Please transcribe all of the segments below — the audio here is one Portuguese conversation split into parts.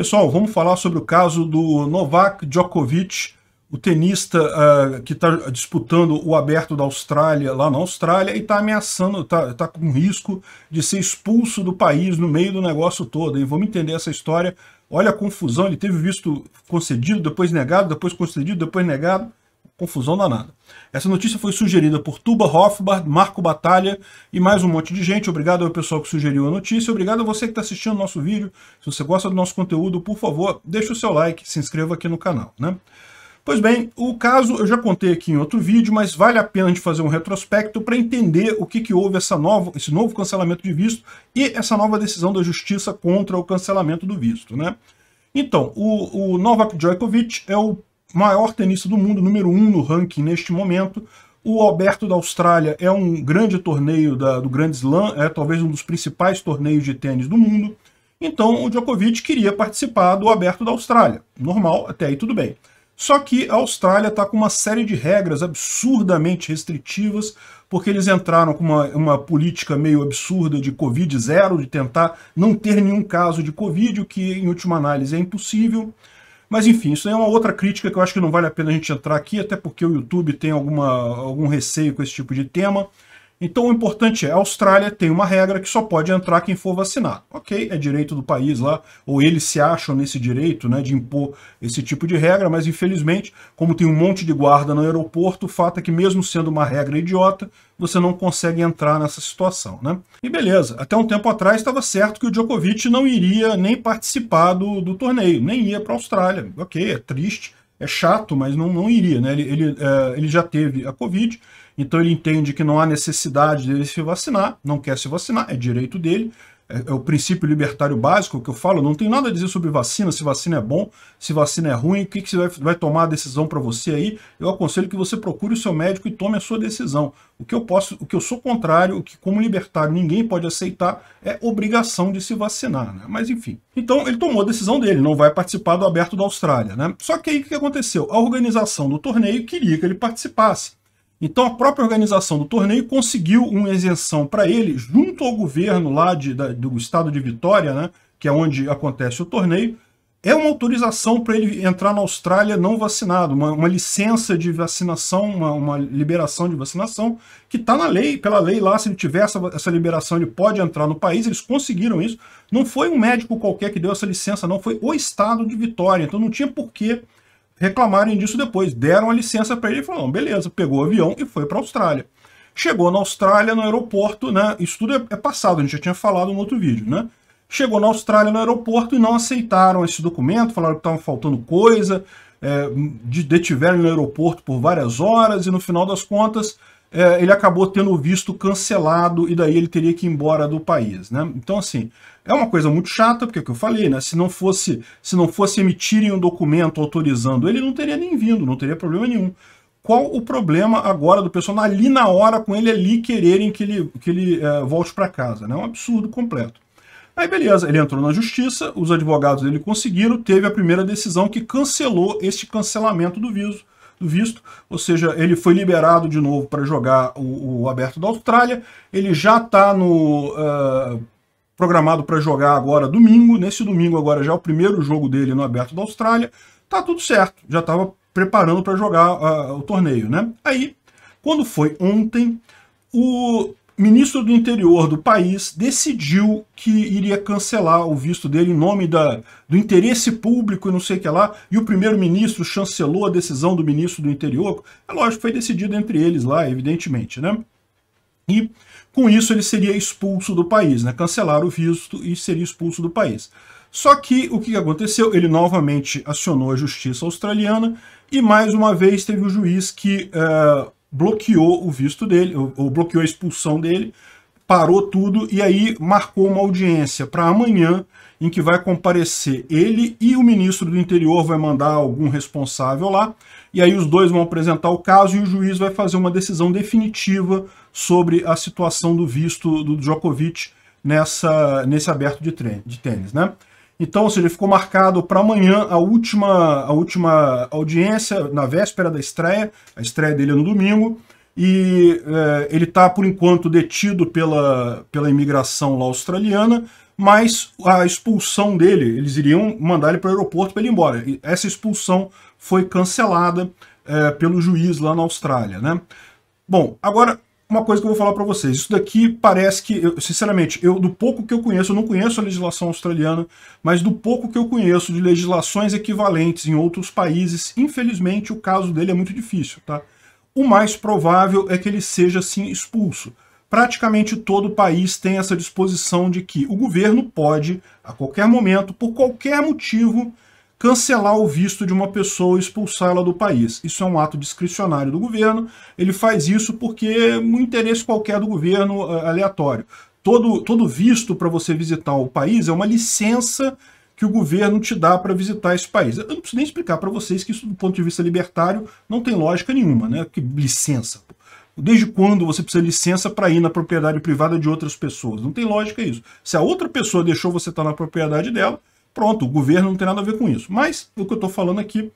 Pessoal, vamos falar sobre o caso do Novak Djokovic, o tenista uh, que está disputando o aberto da Austrália, lá na Austrália, e está ameaçando, está tá com risco de ser expulso do país no meio do negócio todo. E Vamos entender essa história. Olha a confusão, ele teve visto concedido, depois negado, depois concedido, depois negado confusão danada. Essa notícia foi sugerida por Tuba Hoffbard, Marco Batalha e mais um monte de gente. Obrigado ao pessoal que sugeriu a notícia. Obrigado a você que está assistindo o nosso vídeo. Se você gosta do nosso conteúdo, por favor, deixe o seu like, se inscreva aqui no canal. Né? Pois bem, o caso eu já contei aqui em outro vídeo, mas vale a pena de fazer um retrospecto para entender o que, que houve essa nova, esse novo cancelamento de visto e essa nova decisão da justiça contra o cancelamento do visto. Né? Então, o, o Novak Djokovic é o maior tenista do mundo, número um no ranking neste momento. O Alberto da Austrália é um grande torneio da, do Grand Slam, é talvez um dos principais torneios de tênis do mundo. Então o Djokovic queria participar do Aberto da Austrália. Normal, até aí tudo bem. Só que a Austrália está com uma série de regras absurdamente restritivas, porque eles entraram com uma, uma política meio absurda de Covid zero, de tentar não ter nenhum caso de Covid, o que em última análise é impossível. Mas enfim, isso é uma outra crítica que eu acho que não vale a pena a gente entrar aqui, até porque o YouTube tem alguma, algum receio com esse tipo de tema. Então o importante é, a Austrália tem uma regra que só pode entrar quem for vacinado. Ok, é direito do país lá, ou eles se acham nesse direito né, de impor esse tipo de regra, mas infelizmente, como tem um monte de guarda no aeroporto, o fato é que mesmo sendo uma regra idiota, você não consegue entrar nessa situação. Né? E beleza, até um tempo atrás estava certo que o Djokovic não iria nem participar do, do torneio, nem ia para a Austrália. Ok, é triste, é chato, mas não, não iria. Né? Ele, ele, é, ele já teve a Covid, então ele entende que não há necessidade dele se vacinar, não quer se vacinar, é direito dele. É, é o princípio libertário básico que eu falo, não tem nada a dizer sobre vacina, se vacina é bom, se vacina é ruim, o que, que você vai, vai tomar a decisão para você aí. Eu aconselho que você procure o seu médico e tome a sua decisão. O que eu posso, o que eu sou contrário, o que como libertário ninguém pode aceitar é obrigação de se vacinar, né? Mas enfim. Então ele tomou a decisão dele, não vai participar do aberto da Austrália, né? Só que aí o que aconteceu? A organização do torneio queria que ele participasse. Então a própria organização do torneio conseguiu uma isenção para ele, junto ao governo lá de, da, do estado de Vitória, né, que é onde acontece o torneio, é uma autorização para ele entrar na Austrália não vacinado, uma, uma licença de vacinação, uma, uma, liberação de vacinação, que está na lei, pela lei lá, se ele tiver essa, essa, liberação, ele pode entrar no país, eles conseguiram isso. Não foi um médico qualquer que deu essa licença, não, foi o Estado de Vitória, então não tinha porquê reclamarem disso depois. Deram a licença para ele e falou, beleza, pegou o avião e foi para a Austrália. Chegou na Austrália, no aeroporto, né? Isso tudo é, é passado, a gente já tinha falado no outro vídeo, né? Chegou na Austrália, no aeroporto, e não aceitaram esse documento, falaram que estava faltando coisa, é, detiveram no aeroporto por várias horas e no final das contas é, ele acabou tendo o visto cancelado e daí ele teria que ir embora do país, né? Então, assim, é uma coisa muito chata, porque é o que eu falei, né? Se não fosse, se não fosse emitirem um documento autorizando ele, não teria nem vindo, não teria problema nenhum. Qual o problema agora do pessoal ali na hora com ele ali quererem que ele, que ele é, volte para casa? Né? É um absurdo completo. Aí beleza, ele entrou na justiça, os advogados dele conseguiram, teve a primeira decisão que cancelou este cancelamento do visto, do visto, ou seja, ele foi liberado de novo para jogar o, o, Aberto da Austrália, ele já está no... Uh, programado para jogar agora domingo, nesse domingo agora já é o primeiro jogo dele no Aberto da Austrália, tá tudo certo, já estava preparando para jogar uh, o torneio, né? Aí, quando foi ontem, o ministro do interior do país decidiu que iria cancelar o visto dele em nome da, do interesse público e não sei o que lá, e o primeiro-ministro chancelou a decisão do ministro do interior. É lógico, foi decidido entre eles lá, evidentemente, né? E com isso ele seria expulso do país, né? Cancelar o visto e seria expulso do país. Só que o que aconteceu? Ele novamente acionou a justiça australiana e mais uma vez teve o um juiz que uh, bloqueou o visto dele, ou, ou bloqueou a expulsão dele, parou tudo e aí marcou uma audiência para amanhã em que vai comparecer ele e o ministro do interior vai mandar algum responsável lá, e aí os dois vão apresentar o caso e o juiz vai fazer uma decisão definitiva sobre a situação do visto do Djokovic nessa, nesse aberto de, de tênis. Né? Então, ou seja, ficou marcado para amanhã a última, a última audiência, na véspera da estreia. A estreia dele é no domingo. E é, ele está, por enquanto, detido pela, pela imigração lá australiana, mas a expulsão dele, eles iriam mandar ele para o aeroporto para ele ir embora. E essa expulsão foi cancelada é, pelo juiz lá na Austrália. Né? Bom, agora uma coisa que eu vou falar para vocês. Isso daqui parece que, eu, sinceramente, eu do pouco que eu conheço, eu não conheço a legislação australiana, mas do pouco que eu conheço de legislações equivalentes em outros países, infelizmente o caso dele é muito difícil, tá? O mais provável é que ele seja sim expulso. Praticamente todo país tem essa disposição de que o governo pode, a qualquer momento, por qualquer motivo, cancelar o visto de uma pessoa e expulsá-la do país. Isso é um ato discricionário do governo, ele faz isso porque é um interesse qualquer do governo eh, aleatório. Todo, todo visto para você visitar o país é uma licença que o governo te dá para visitar esse país. Eu não preciso nem explicar para vocês que isso, do ponto de vista libertário, não tem lógica nenhuma, né? Que licença. Desde quando você precisa de licença para ir na propriedade privada de outras pessoas? Não tem lógica isso. Se a outra pessoa deixou você estar tá na propriedade dela, Pronto, o governo não tem nada a ver com isso. Mas o que eu estou falando aqui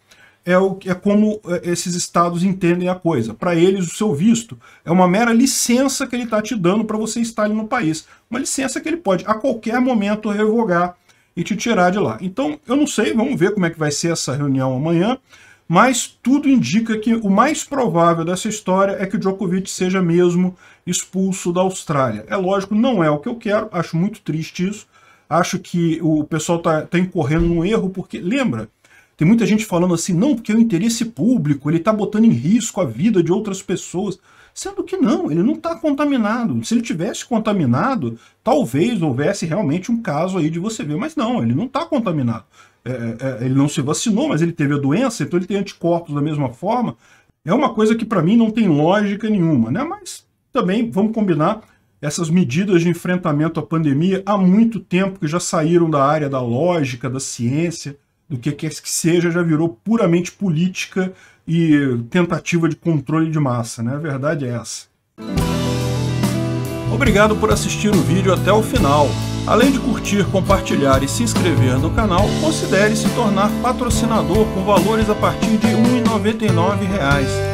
é, o, é como é, esses estados entendem a coisa. Para eles, o seu visto é uma mera licença que ele está te dando para você estar ali no país. Uma licença que ele pode, a qualquer momento, revogar e te tirar de lá. Então, eu não sei, vamos ver como é que vai ser essa reunião amanhã, mas tudo indica que o mais provável dessa história é que o Djokovic seja mesmo expulso da Austrália. É lógico, não é o que eu quero, acho muito triste isso, acho que o pessoal está tá incorrendo num erro, porque, lembra, tem muita gente falando assim, não, porque é o interesse público, ele está botando em risco a vida de outras pessoas. Sendo que não, ele não está contaminado. Se ele tivesse contaminado, talvez houvesse realmente um caso aí de você ver. Mas não, ele não está contaminado. É, é, é, ele não se vacinou, mas ele teve a doença, então ele tem anticorpos da mesma forma. É uma coisa que para mim não tem lógica nenhuma, né? Mas também, vamos combinar, essas medidas de enfrentamento à pandemia há muito tempo que já saíram da área da lógica, da ciência, do que quer que seja, já virou puramente política e tentativa de controle de massa, né? A verdade é essa. Obrigado por assistir o vídeo até o final. Além de curtir, compartilhar e se inscrever no canal, considere se tornar patrocinador com valores a partir de R$ 1,99